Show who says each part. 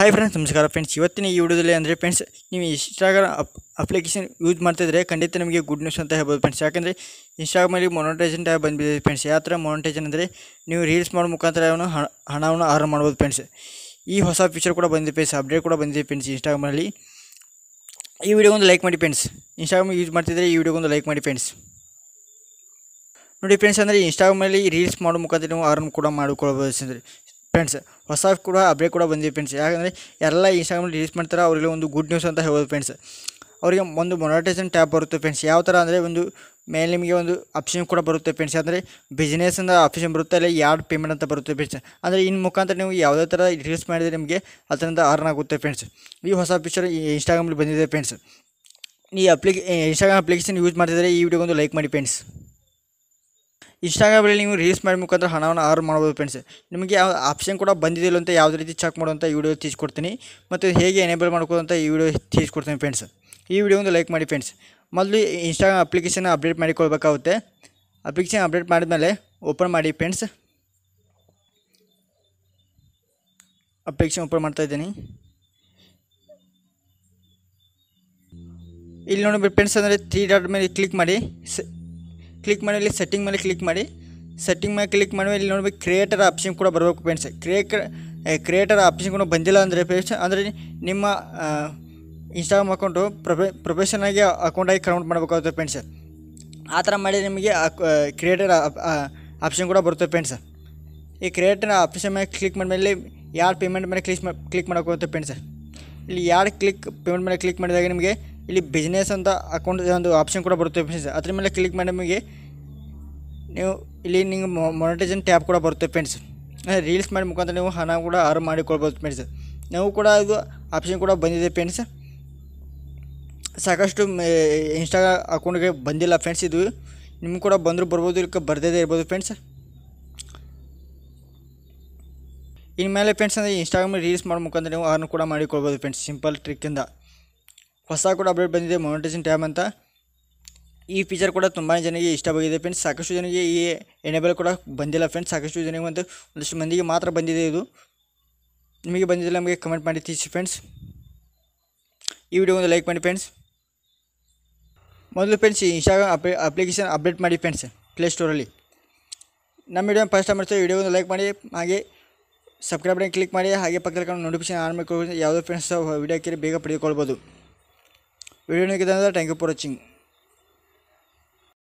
Speaker 1: hi friends ನಮಸ್ಕಾರ friends ಇವತ್ತಿನ ಈ ವಿಡಿಯೋದಲ್ಲಿ ಅಂದರೆ ಫ್ರೆಂಡ್ಸ್ ನೀವು ಇನ್ಸ್ಟಾಗ್ರಾಮ್ ಅಪ್ಲಿಕೇಶನ್ ಯೂಸ್ ಮಾಡ್ತಿದ್ರೆ ಖಂಡಿತ ನಿಮಗೆ ಗುಡ್ ನ್ಯೂಸ್ ಅಂತ ಹೇಳ್ಬೋದು ಫ್ರೆಂಡ್ಸ್ ಯಾಕಂದರೆ ಇನ್ಸ್ಟಾಗ್ರಾಮಲ್ಲಿ ಮೊನೋಟೈಸನ್ ಆಗಿ ಬಂದಿದೆ ಫ್ರೆಂಡ್ಸ್ ಯಾವ ಥರ ಮೊನೋಟೈಸನ್ ಅಂದರೆ ನೀವು ರೀಲ್ಸ್ ಮಾಡೋ ಮುಖಾಂತರ ಅವನು ಹಣವನ್ನು ಆರ್ ಮಾಡ್ಬೋದು ಫ್ರೆಂಡ್ಸ್ ಈ ಹೊಸ ಫೀಚರ್ ಕೂಡ ಬಂದಿದೆ ಫ್ರೆಂಡ್ಸ್ ಅಪ್ಡೇಟ್ ಕೂಡ ಬಂದಿದೆ ಫ್ರೆಂಡ್ಸ್ ಇನ್ಸ್ಟಾಗ್ರಾಮಲ್ಲಿ ಈ ವಿಡಿಯೋಗೊಂದು ಲೈಕ್ ಮಾಡಿ ಫ್ರೆಂಡ್ಸ್ ಇನ್ಸ್ಟಾಗ್ರಾಮ್ ಯೂಸ್ ಮಾಡ್ತಿದ್ರೆ ಈ ವಿಡಿಯೋಗೊಂದು ಲೈಕ್ ಮಾಡಿ ಫ್ರೆಂಡ್ಸ್ ನೋಡಿ ಫ್ರೆಂಡ್ಸ್ ಅಂದರೆ ಇನ್ಸ್ಟಾಗ್ರಾಮಲ್ಲಿ ರೀಲ್ಸ್ ಮಾಡೋ ಮುಖಾಂತರ ನೀವು ಆರ್ಮ್ ಕೂಡ ಮಾಡಿಕೊಳ್ಬೋದು ಅಂದರೆ ಫ್ರೆಂಡ್ಸ್ ಹೊಸ ಕೂಡ ಅಪ್ಡೇಟ್ ಕೂಡ ಬಂದಿದೆ ಫ್ರೆಂಡ್ಸ್ ಯಾಕಂದರೆ ಎಲ್ಲ ಇನ್ಸ್ಟಾಗ್ರಾಮಲ್ಲಿ ರೀಲ್ಸ್ ಮಾಡ್ತಾರೆ ಅವರಿಗೆ ಒಂದು ಗುಡ್ ನ್ಯೂಸ್ ಅಂತ ಹೇಳ್ಬೋದು ಫ್ರೆಂಡ್ಸ್ ಅವರಿಗೆ ಒಂದು ಮೊನಟೈಸೇಷನ್ ಟ್ಯಾಪ್ ಬರುತ್ತೆ ಫ್ರೆಂಡ್ಸ್ ಯಾವ ಥರ ಅಂದರೆ ಒಂದು ಮೇಲೆ ನಿಮಗೆ ಒಂದು ಆಪ್ಷನ್ ಕೂಡ ಬರುತ್ತೆ ಫ್ರೆಂಡ್ಸ್ ಅಂದರೆ ಬಿಸ್ನೆಸ್ಸಿಂದ ಆಪ್ಷನ್ ಬರುತ್ತೆ ಅಲ್ಲಿ ಯಾರ್ಡ್ ಪೇಮೆಂಟ್ ಅಂತ ಬರುತ್ತೆ ಫ್ರೆಂಡ್ಸ್ ಅಂದರೆ ಇನ್ನು ಮುಖಾಂತರ ನೀವು ಯಾವುದೇ ಥರ ರಿಲೀಸ್ ಮಾಡಿದರೆ ನಿಮಗೆ ಅದರಿಂದ ಅರ್ನ್ ಆಗುತ್ತೆ ಫ್ರೆಂಡ್ಸ್ ಈ ಹೊಸ ಫೀಚರ್ ಇನ್ಸ್ಟಾಗ್ರಾಮಲ್ಲಿ ಬಂದಿದೆ ಫ್ರೆಂಡ್ಸ್ ಈ ಅಪ್ಲಿಕೇ ಇನ್ಸ್ಟಾಗ್ರಾಮ್ ಅಪ್ಲಿಕೇಶನ್ ಯೂಸ್ ಮಾಡಿದರೆ ಈ ವಿಡಿಯೋಗೊಂದು ಲೈಕ್ ಮಾಡಿ ಫ್ರೆಂಡ್ಸ್ ಇನ್ಸ್ಟಾಗ್ರಾಮಲ್ಲಿ ನೀವು ರೀಲ್ಸ್ ಮಾಡಿ ಮುಖಾಂತರ ಹಣವನ್ನು ಆರ್ ಮಾಡ್ಬೋದು ಫ್ರೆಂಡ್ಸ್ ನಿಮಗೆ ಯಾವ ಆಪ್ಷನ್ ಕೂಡ ಬಂದಿದೆಯಲ್ಲ ಅಂತ ಯಾವುದೇ ರೀತಿ ಚೆಕ್ ಮಾಡುವಂಥ ವಿಡಿಯೋ ತೀಸ್ಕೊಡ್ತೀನಿ ಮತ್ತು ಹೇಗೆ ಎನೇಬಲ್ ಮಾಡ್ಕೋದಂತ ಈ ವಿಡಿಯೋ ತೀಸ್ಕೊಡ್ತೀನಿ ಫ್ರೆಂಡ್ಸ್ ಈ ವಿಡಿಯೋ ಒಂದು ಲೈಕ್ ಮಾಡಿ ಫ್ರೆಂಡ್ಸ್ ಮೊದಲು ಇನ್ಸ್ಟಾಗ್ರಾಮ್ ಅಪ್ಲಿಕೇಶನ್ ಅಪ್ಡೇಟ್ ಮಾಡಿಕೊಳ್ಬೇಕಾಗುತ್ತೆ ಅಪ್ಲಿಕೇಶನ್ ಅಪ್ಡೇಟ್ ಮಾಡಿದ್ಮೇಲೆ ಓಪನ್ ಮಾಡಿ ಫ್ರೆಂಡ್ಸ್ ಅಪ್ಲಿಕೇಶನ್ ಓಪನ್ ಮಾಡ್ತಾ ಇದ್ದೀನಿ ಇಲ್ಲಿ ನೋಡಿ ಫ್ರೆಂಡ್ಸ್ ಅಂದರೆ ತ್ರೀ ಡಾಟ್ ಮೇಲೆ ಕ್ಲಿಕ್ ಮಾಡಿ ಕ್ಲಿಕ್ ಮಾಡಿ ಇಲ್ಲಿ ಸೆಟ್ಟಿಂಗ್ ಮೇಲೆ ಕ್ಲಿಕ್ ಮಾಡಿ ಸೆಟ್ಟಿಂಗ್ ಮೇಲೆ ಕ್ಲಿಕ್ ಮಾಡಿ ಇಲ್ಲಿ ನೋಡ್ಬೇಕು ಕ್ರಿಯೇಟರ್ ಆಪ್ಷನ್ ಕೂಡ ಬರಬೇಕು ಫ್ರೆಂಡ್ಸ್ ಕ್ರಿಯೇಟ್ ಕ್ರಿಯೇಟರ್ ಆಪ್ಷನ್ ಕೂಡ ಬಂದಿಲ್ಲ ಅಂದರೆ ಫ್ರೆಂಡ್ಸ್ ಅಂದರೆ ನಿಮ್ಮ ಇನ್ಸ್ಟಾಗ್ರಾಮ್ ಅಕೌಂಟು ಪ್ರೊಫೆ ಪ್ರೊಫೆಷನಾಗಿ ಅಕೌಂಟಾಗಿ ಕನೌಂಟ್ ಮಾಡಬೇಕಾಗುತ್ತೆ ಫ್ರೆಂಡ್ಸ್ ಆ ಥರ ಮಾಡಿ ನಿಮಗೆ ಕ್ರಿಯೇಟರ್ ಆಪ್ಷನ್ ಕೂಡ ಬರುತ್ತೆ ಫ್ರೆಂಡ್ಸ್ ಈ ಕ್ರಿಯೇಟರ್ ಆಪ್ಷನ್ ಮೇಲೆ ಕ್ಲಿಕ್ ಮಾಡಿದ್ಮೇಲೆ ಯಾರು ಪೇಮೆಂಟ್ ಮೇಲೆ ಕ್ಲಿಕ್ ಕ್ಲಿಕ್ ಮಾಡೋಕ್ಕಾಗುತ್ತೆ ಫ್ರೆಂಡ್ಸ್ ಇಲ್ಲಿ ಯಾರು ಕ್ಲಿಕ್ ಪೇಮೆಂಟ್ ಮೇಲೆ ಕ್ಲಿಕ್ ಮಾಡಿದಾಗ ನಿಮಗೆ ಇಲ್ಲಿ business ಅಂತ ಅಕೌಂಟ್ ಇರೋದು ಆಪ್ಷನ್ ಕೂಡ ಬರುತ್ತೆ ಫ್ರೆಂಡ್ಸ್ ಅದರಲ್ಲಿ ಕ್ಲಿಕ್ ಮಾಡಿದಮೇಗೆ new earning monetization ಟ್ಯಾಬ್ ಕೂಡ ಬರುತ್ತೆ ಫ್ರೆಂಡ್ಸ್ ರೀಲ್ಸ್ ಮಾಡಿ ಮುಕಂತ ನೀವು ಹಣ ಕೂಡ ಆರ್ನ್ ಮಾಡಿಕೊಳ್ಳಬಹುದು ಫ್ರೆಂಡ್ಸ್ ನಾವು ಕೂಡ ಇದು ಆಪ್ಷನ್ ಕೂಡ ಬಂದಿದೆ ಫ್ರೆಂಡ್ಸ್ ಸಾಕಷ್ಟು Instagram ಅಕೌಂಟ್ ಗೆ ಬಂದಿಲ್ಲ ಫ್ರೆಂಡ್ಸ್ ಇದು ನಿಮ್ಮ ಕೂಡ ಬಂದ್ರೆ ಬರ್ಬಹುದು ಇದಕ್ಕೆ ಬರದೇ ಇದೆ ಇರಬಹುದು ಫ್ರೆಂಡ್ಸ್ ಇಲ್ಲಿ ಮೇಲೆ ಫ್ರೆಂಡ್ಸ್ Instagram ನಲ್ಲಿ ರೀಲ್ಸ್ ಮಾಡ್ ಮುಕಂತ ನೀವು ಹಣ ಕೂಡ ಮಾಡಿಕೊಳ್ಳಬಹುದು ಫ್ರೆಂಡ್ಸ್ ಸಿಂಪಲ್ ಟ್ರಿಕ್ ಇಂದ ಹೊಸ ಕೂಡ ಅಪ್ಡೇಟ್ ಬಂದಿದೆ ಮೊನಿಟೈಸೇಷನ್ ಟ್ಯಾಬ್ ಅಂತ ಈ ಫೀಚರ್ ಕೂಡ ತುಂಬಾ ಜನರಿಗೆ ಇಷ್ಟವಾಗಿದೆ ಫ್ರೆಂಡ್ಸ್ ಸಾಕಷ್ಟು ಜನರಿಗೆ ಈ ಎನೇಬಲ್ ಕೂಡ ಬಂದಿಲ್ಲ ಫ್ರೆಂಡ್ಸ್ ಸಾಕಷ್ಟು ಜನರಿಗೆ ಒಂದು ಒಂದಷ್ಟು ಮಂದಿಗೆ ಮಾತ್ರ ಬಂದಿದೆ ಇದು ನಿಮಗೆ ಬಂದಿದೆ ನಮಗೆ ಕಮೆಂಟ್ ಮಾಡಿ ತಿಳಿಸಿ ಫ್ರೆಂಡ್ಸ್ ಈ ವಿಡಿಯೋ ಒಂದು ಲೈಕ್ ಮಾಡಿ ಫ್ರೆಂಡ್ಸ್ ಮೊದಲು ಫ್ರೆಂಡ್ಸ್ ಇನ್ಸ್ಟಾಗ್ರಾಮ್ ಅಪ್ಲಿಕೇಶನ್ ಅಪ್ಡೇಟ್ ಮಾಡಿ ಫ್ರೆಂಡ್ಸ್ ಸ್ಟೋರಲ್ಲಿ ನಮ್ಮ ವಿಡಿಯೋ ಫಸ್ಟ್ ಟೈಮ್ ಮಾಡ್ತೀವಿ ವಿಡಿಯೋ ಒಂದು ಲೈಕ್ ಮಾಡಿ ಹಾಗೆ ಸಬ್ಸ್ಕ್ರೈಬ್ ಕ್ಲಿಕ್ ಮಾಡಿ ಹಾಗೆ ಪಕ್ಕದ ನೋಟಿಫಿಕೇಶನ್ ಆನ್ ಮಾಡಿಕೊಳ್ಳಿ ಯಾವುದೋ ಫ್ರೆಂಡ್ಸ್ ವಿಡಿಯೋ ಕೇಳಿ ಬೇಗ ಪಡೆದುಕೊಳ್ಬೋದು வீடியோ நினைக்கிறதா தேங்க்யூ ஃபார் வாட்சிங்